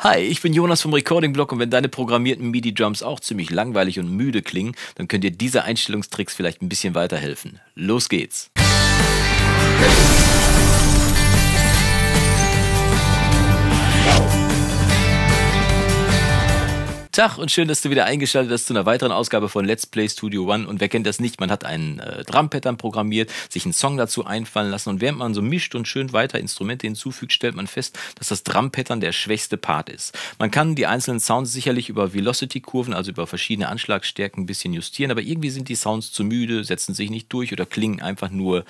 Hi, ich bin Jonas vom Recording Blog und wenn deine programmierten MIDI Drums auch ziemlich langweilig und müde klingen, dann könnt ihr diese Einstellungstricks vielleicht ein bisschen weiterhelfen. Los geht's. Tag und schön, dass du wieder eingeschaltet hast zu einer weiteren Ausgabe von Let's Play Studio One. Und wer kennt das nicht? Man hat einen äh, Drum-Pattern programmiert, sich einen Song dazu einfallen lassen und während man so mischt und schön weiter Instrumente hinzufügt, stellt man fest, dass das Drum-Pattern der schwächste Part ist. Man kann die einzelnen Sounds sicherlich über Velocity-Kurven, also über verschiedene Anschlagstärken, ein bisschen justieren, aber irgendwie sind die Sounds zu müde, setzen sich nicht durch oder klingen einfach nur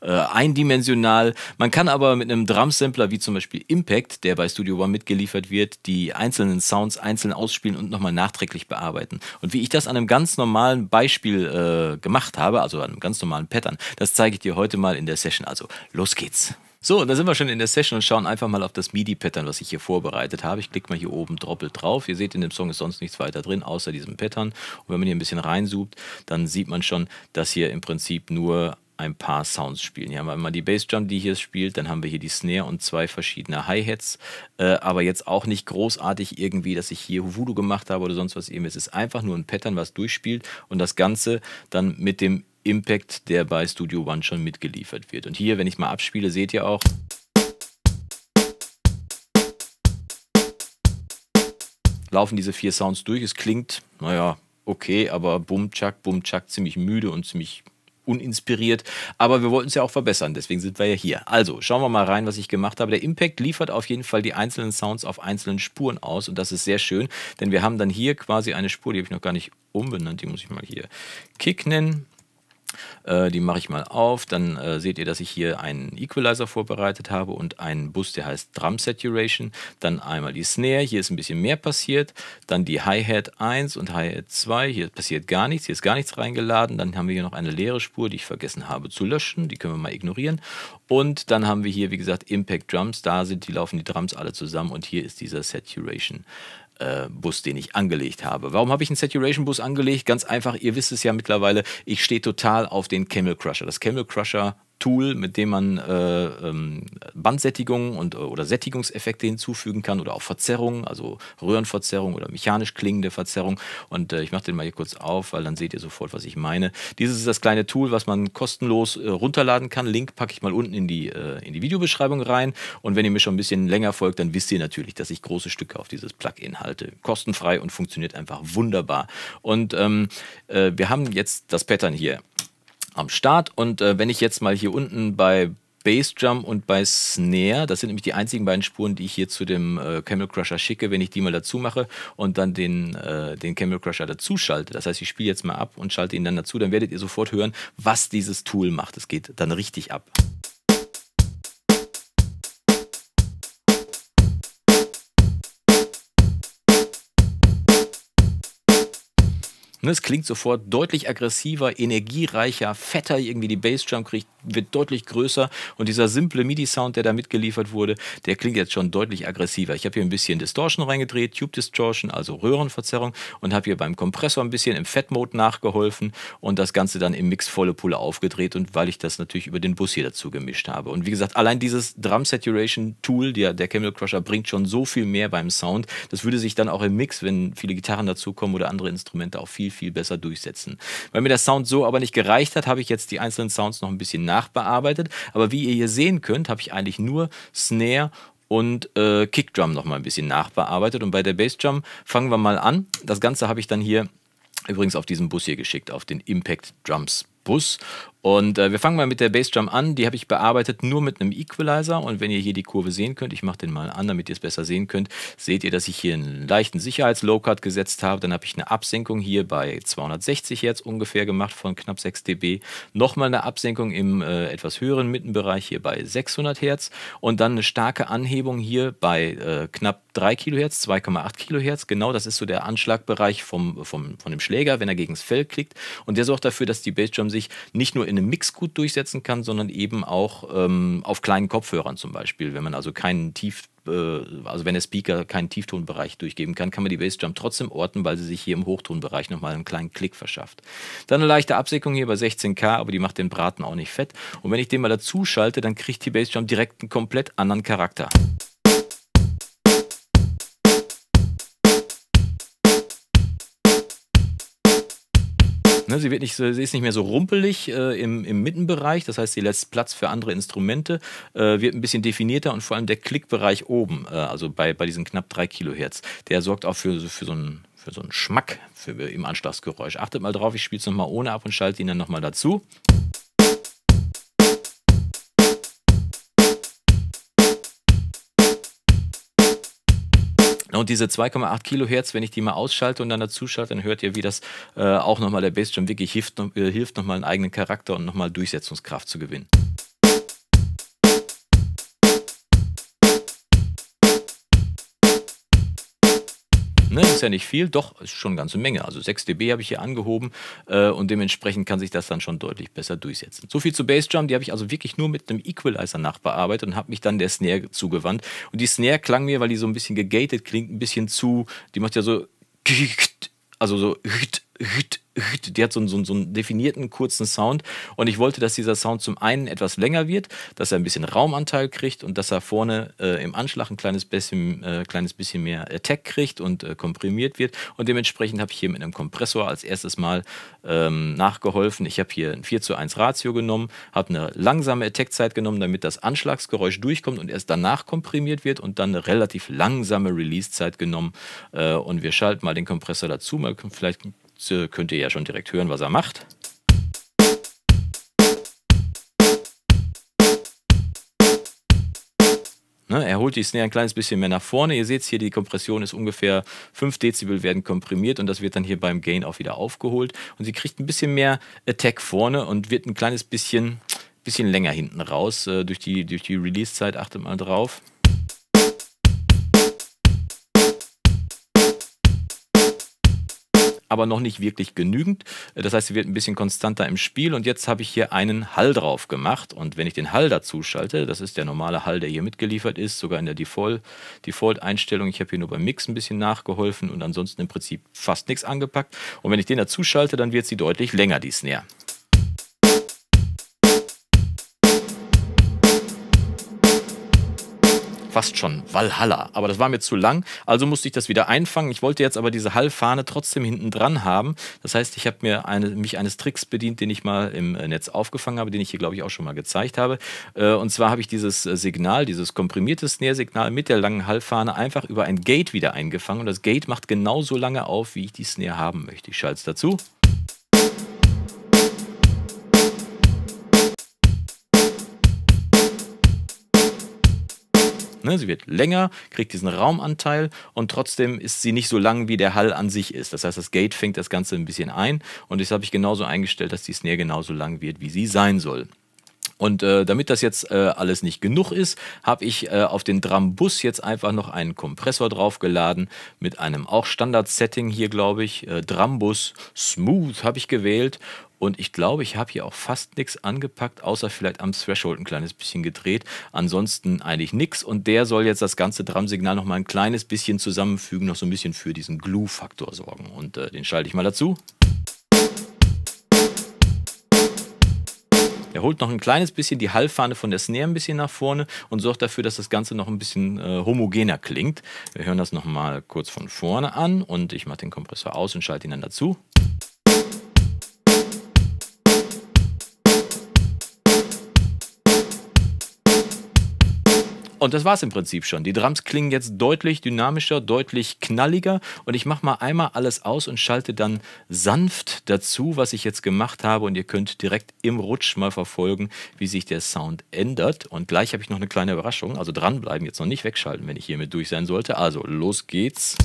äh, eindimensional. Man kann aber mit einem Drum-Sampler wie zum Beispiel Impact, der bei Studio One mitgeliefert wird, die einzelnen Sounds einzeln ausspielen und nochmal nachträglich bearbeiten. Und wie ich das an einem ganz normalen Beispiel äh, gemacht habe, also an einem ganz normalen Pattern, das zeige ich dir heute mal in der Session. Also los geht's. So, da sind wir schon in der Session und schauen einfach mal auf das MIDI-Pattern, was ich hier vorbereitet habe. Ich klicke mal hier oben doppelt drauf. Ihr seht, in dem Song ist sonst nichts weiter drin, außer diesem Pattern. Und wenn man hier ein bisschen reinzoomt, dann sieht man schon, dass hier im Prinzip nur ein paar Sounds spielen. Hier haben wir einmal die Bassdrum, die hier spielt, dann haben wir hier die Snare und zwei verschiedene Hi-Hats, äh, aber jetzt auch nicht großartig irgendwie, dass ich hier Voodoo gemacht habe oder sonst was eben. Es ist einfach nur ein Pattern, was durchspielt und das Ganze dann mit dem Impact, der bei Studio One schon mitgeliefert wird. Und hier, wenn ich mal abspiele, seht ihr auch, laufen diese vier Sounds durch. Es klingt, naja, okay, aber bumm, tschack, bumm, tschack, ziemlich müde und ziemlich uninspiriert. Aber wir wollten es ja auch verbessern, deswegen sind wir ja hier. Also schauen wir mal rein, was ich gemacht habe. Der Impact liefert auf jeden Fall die einzelnen Sounds auf einzelnen Spuren aus und das ist sehr schön, denn wir haben dann hier quasi eine Spur, die habe ich noch gar nicht umbenannt, die muss ich mal hier Kick nennen. Äh, die mache ich mal auf. Dann äh, seht ihr, dass ich hier einen Equalizer vorbereitet habe und einen Bus, der heißt Drum Saturation. Dann einmal die Snare. Hier ist ein bisschen mehr passiert. Dann die Hi-Hat 1 und Hi-Hat 2. Hier passiert gar nichts. Hier ist gar nichts reingeladen. Dann haben wir hier noch eine leere Spur, die ich vergessen habe zu löschen. Die können wir mal ignorieren. Und dann haben wir hier, wie gesagt, Impact Drums. Da sind die laufen die Drums alle zusammen und hier ist dieser Saturation äh, Bus, den ich angelegt habe. Warum habe ich einen Saturation Bus angelegt? Ganz einfach, ihr wisst es ja mittlerweile, ich stehe total auf den Camel Crusher. Das Camel Crusher Tool, mit dem man äh, ähm, Bandsättigung und, äh, oder Sättigungseffekte hinzufügen kann oder auch Verzerrungen, also Röhrenverzerrung oder mechanisch klingende Verzerrung. Und äh, ich mache den mal hier kurz auf, weil dann seht ihr sofort, was ich meine. Dieses ist das kleine Tool, was man kostenlos äh, runterladen kann. Link packe ich mal unten in die, äh, in die Videobeschreibung rein. Und wenn ihr mir schon ein bisschen länger folgt, dann wisst ihr natürlich, dass ich große Stücke auf dieses Plugin halte. Kostenfrei und funktioniert einfach wunderbar. Und ähm, äh, wir haben jetzt das Pattern hier am Start. Und äh, wenn ich jetzt mal hier unten bei Bassdrum und bei Snare, das sind nämlich die einzigen beiden Spuren, die ich hier zu dem äh, Camel Crusher schicke, wenn ich die mal dazu mache und dann den, äh, den Camel Crusher dazu schalte. Das heißt, ich spiele jetzt mal ab und schalte ihn dann dazu, dann werdet ihr sofort hören, was dieses Tool macht. Es geht dann richtig ab. Ne, es klingt sofort deutlich aggressiver, energiereicher, fetter. Irgendwie die Bassdrum kriegt, wird deutlich größer. Und dieser simple MIDI-Sound, der da mitgeliefert wurde, der klingt jetzt schon deutlich aggressiver. Ich habe hier ein bisschen Distortion reingedreht, Tube Distortion, also Röhrenverzerrung. Und habe hier beim Kompressor ein bisschen im Fat-Mode nachgeholfen. Und das Ganze dann im Mix volle Pulle aufgedreht. Und weil ich das natürlich über den Bus hier dazu gemischt habe. Und wie gesagt, allein dieses Drum Saturation Tool, der, der Camel Crusher, bringt schon so viel mehr beim Sound. Das würde sich dann auch im Mix, wenn viele Gitarren dazukommen oder andere Instrumente, auch viel viel, viel besser durchsetzen. Weil mir der Sound so aber nicht gereicht hat, habe ich jetzt die einzelnen Sounds noch ein bisschen nachbearbeitet. Aber wie ihr hier sehen könnt, habe ich eigentlich nur Snare und äh, Kickdrum noch mal ein bisschen nachbearbeitet. Und bei der Bassdrum fangen wir mal an. Das Ganze habe ich dann hier übrigens auf diesen Bus hier geschickt, auf den Impact Drums Bus. Und äh, wir fangen mal mit der Bassdrum an. Die habe ich bearbeitet nur mit einem Equalizer. Und wenn ihr hier die Kurve sehen könnt, ich mache den mal an, damit ihr es besser sehen könnt, seht ihr, dass ich hier einen leichten Sicherheits-Low-Cut gesetzt habe. Dann habe ich eine Absenkung hier bei 260 Hertz ungefähr gemacht von knapp 6 dB. Nochmal eine Absenkung im äh, etwas höheren Mittenbereich hier bei 600 Hertz. Und dann eine starke Anhebung hier bei äh, knapp 3 Kilohertz, 2,8 Kilohertz. Genau, das ist so der Anschlagbereich vom, vom, von dem Schläger, wenn er gegen das Fell klickt. Und der sorgt dafür, dass die Bassdrum sich sich nicht nur in einem Mix gut durchsetzen kann, sondern eben auch ähm, auf kleinen Kopfhörern zum Beispiel. Wenn man also keinen Tief, äh, also wenn der Speaker keinen Tieftonbereich durchgeben kann, kann man die Bassdrum trotzdem orten, weil sie sich hier im Hochtonbereich nochmal einen kleinen Klick verschafft. Dann eine leichte Absenkung hier bei 16K, aber die macht den Braten auch nicht fett. Und wenn ich den mal dazu schalte, dann kriegt die Bassdrum direkt einen komplett anderen Charakter. Ne, sie, wird nicht, sie ist nicht mehr so rumpelig äh, im, im Mittenbereich, das heißt, sie lässt Platz für andere Instrumente, äh, wird ein bisschen definierter und vor allem der Klickbereich oben, äh, also bei, bei diesen knapp 3 Kilohertz, der sorgt auch für, für so einen für so einen Schmack für, im Anschlagsgeräusch. Achtet mal drauf, ich spiele es nochmal ohne ab und schalte ihn dann nochmal dazu. Und diese 2,8 Kilohertz, wenn ich die mal ausschalte und dann dazu schalte, dann hört ihr, wie das äh, auch nochmal der Bassdrum wirklich hilft, äh, hilft nochmal einen eigenen Charakter und nochmal Durchsetzungskraft zu gewinnen. Ne, ist ja nicht viel, doch ist schon eine ganze Menge. Also 6 dB habe ich hier angehoben äh, und dementsprechend kann sich das dann schon deutlich besser durchsetzen. So viel zu Bassdrum, die habe ich also wirklich nur mit einem Equalizer nachbearbeitet und habe mich dann der Snare zugewandt. Und die Snare klang mir, weil die so ein bisschen gegated klingt, ein bisschen zu, die macht ja so also so die hat so einen, so, so einen definierten kurzen Sound. Und ich wollte, dass dieser Sound zum einen etwas länger wird, dass er ein bisschen Raumanteil kriegt und dass er vorne äh, im Anschlag ein kleines bisschen, äh, kleines bisschen mehr Attack äh, kriegt und äh, komprimiert wird. Und dementsprechend habe ich hier mit einem Kompressor als erstes Mal ähm, nachgeholfen. Ich habe hier ein 4 zu 1 Ratio genommen, habe eine langsame Attack-Zeit genommen, damit das Anschlagsgeräusch durchkommt und erst danach komprimiert wird und dann eine relativ langsame Release-Zeit genommen. Äh, und wir schalten mal den Kompressor dazu, mal vielleicht äh, könnt ihr ja schon direkt hören, was er macht. Ne, er holt die Snare ein kleines bisschen mehr nach vorne. Ihr seht es hier, die Kompression ist ungefähr 5 Dezibel werden komprimiert und das wird dann hier beim Gain auch wieder aufgeholt. Und sie kriegt ein bisschen mehr Attack vorne und wird ein kleines bisschen, bisschen länger hinten raus. Äh, durch die, durch die Release-Zeit achtet mal drauf. aber noch nicht wirklich genügend. Das heißt, sie wird ein bisschen konstanter im Spiel und jetzt habe ich hier einen Hall drauf gemacht und wenn ich den Hall dazu schalte, das ist der normale Hall, der hier mitgeliefert ist, sogar in der Default-Einstellung. ich habe hier nur beim Mix ein bisschen nachgeholfen und ansonsten im Prinzip fast nichts angepackt. Und wenn ich den dazu schalte, dann wird sie deutlich länger, die Snare. fast schon Valhalla, aber das war mir zu lang, also musste ich das wieder einfangen. Ich wollte jetzt aber diese Hallfahne trotzdem hinten dran haben. Das heißt, ich habe eine, mich eines Tricks bedient, den ich mal im äh, Netz aufgefangen habe, den ich hier, glaube ich, auch schon mal gezeigt habe. Äh, und zwar habe ich dieses äh, Signal, dieses komprimierte Snare-Signal mit der langen Hallfahne einfach über ein Gate wieder eingefangen. Und das Gate macht genauso lange auf, wie ich die Snare haben möchte. Ich schalte es dazu. Ne? Sie wird länger, kriegt diesen Raumanteil und trotzdem ist sie nicht so lang, wie der Hall an sich ist. Das heißt, das Gate fängt das Ganze ein bisschen ein und das habe ich genauso eingestellt, dass die Snare genauso lang wird, wie sie sein soll. Und äh, damit das jetzt äh, alles nicht genug ist, habe ich äh, auf den Drambus jetzt einfach noch einen Kompressor draufgeladen mit einem auch Standard-Setting hier, glaube ich. Äh, Drambus Smooth habe ich gewählt und ich glaube, ich habe hier auch fast nichts angepackt, außer vielleicht am Threshold ein kleines bisschen gedreht. Ansonsten eigentlich nichts. Und der soll jetzt das ganze Drumsignal nochmal ein kleines bisschen zusammenfügen, noch so ein bisschen für diesen Glue-Faktor sorgen. Und äh, den schalte ich mal dazu. Er holt noch ein kleines bisschen die Hallfahne von der Snare ein bisschen nach vorne und sorgt dafür, dass das Ganze noch ein bisschen äh, homogener klingt. Wir hören das nochmal kurz von vorne an und ich mache den Kompressor aus und schalte ihn dann dazu. Und das war es im Prinzip schon. Die Drums klingen jetzt deutlich dynamischer, deutlich knalliger. Und ich mache mal einmal alles aus und schalte dann sanft dazu, was ich jetzt gemacht habe. Und ihr könnt direkt im Rutsch mal verfolgen, wie sich der Sound ändert. Und gleich habe ich noch eine kleine Überraschung. Also dranbleiben, jetzt noch nicht wegschalten, wenn ich hiermit durch sein sollte. Also los geht's.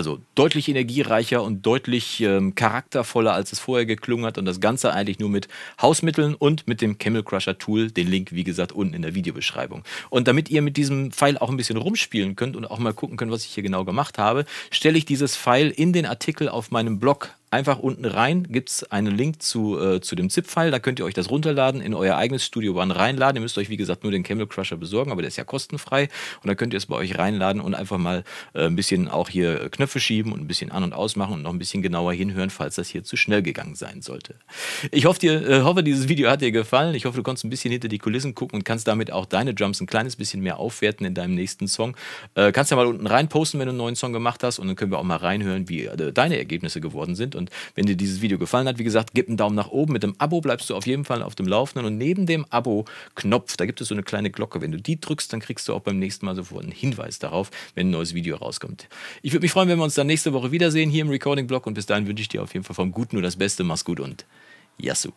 Also deutlich energiereicher und deutlich ähm, charaktervoller, als es vorher geklungen hat. Und das Ganze eigentlich nur mit Hausmitteln und mit dem Camel Crusher Tool. Den Link, wie gesagt, unten in der Videobeschreibung. Und damit ihr mit diesem Pfeil auch ein bisschen rumspielen könnt und auch mal gucken könnt, was ich hier genau gemacht habe, stelle ich dieses Pfeil in den Artikel auf meinem Blog Einfach unten rein gibt es einen Link zu, äh, zu dem ZIP-File. Da könnt ihr euch das runterladen, in euer eigenes Studio One reinladen. Ihr müsst euch, wie gesagt, nur den Camel Crusher besorgen, aber der ist ja kostenfrei. Und da könnt ihr es bei euch reinladen und einfach mal äh, ein bisschen auch hier äh, Knöpfe schieben und ein bisschen an- und ausmachen und noch ein bisschen genauer hinhören, falls das hier zu schnell gegangen sein sollte. Ich hoffe, dir, äh, hoffe dieses Video hat dir gefallen. Ich hoffe, du konntest ein bisschen hinter die Kulissen gucken und kannst damit auch deine Drums ein kleines bisschen mehr aufwerten in deinem nächsten Song. Äh, kannst ja mal unten rein posten, wenn du einen neuen Song gemacht hast. Und dann können wir auch mal reinhören, wie äh, deine Ergebnisse geworden sind. Und wenn dir dieses Video gefallen hat, wie gesagt, gib einen Daumen nach oben. Mit dem Abo bleibst du auf jeden Fall auf dem Laufenden. Und neben dem Abo-Knopf, da gibt es so eine kleine Glocke. Wenn du die drückst, dann kriegst du auch beim nächsten Mal sofort einen Hinweis darauf, wenn ein neues Video rauskommt. Ich würde mich freuen, wenn wir uns dann nächste Woche wiedersehen hier im Recording-Blog. Und bis dahin wünsche ich dir auf jeden Fall vom Guten nur das Beste. Mach's gut und Yassou.